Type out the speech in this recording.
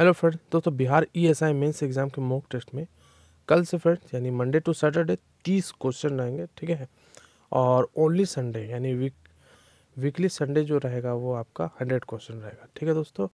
hello friend दोस्तों Bihar E S I mains exam के mock test में कल से फ्रेंड यानी मंडे टू सैटरडे तीस क्वेश्चन रहेंगे ठीक है और ओनली संडे यानी वीक वीकली संडे जो रहेगा वो आपका हंड्रेड क्वेश्चन रहेगा ठीक है दोस्तों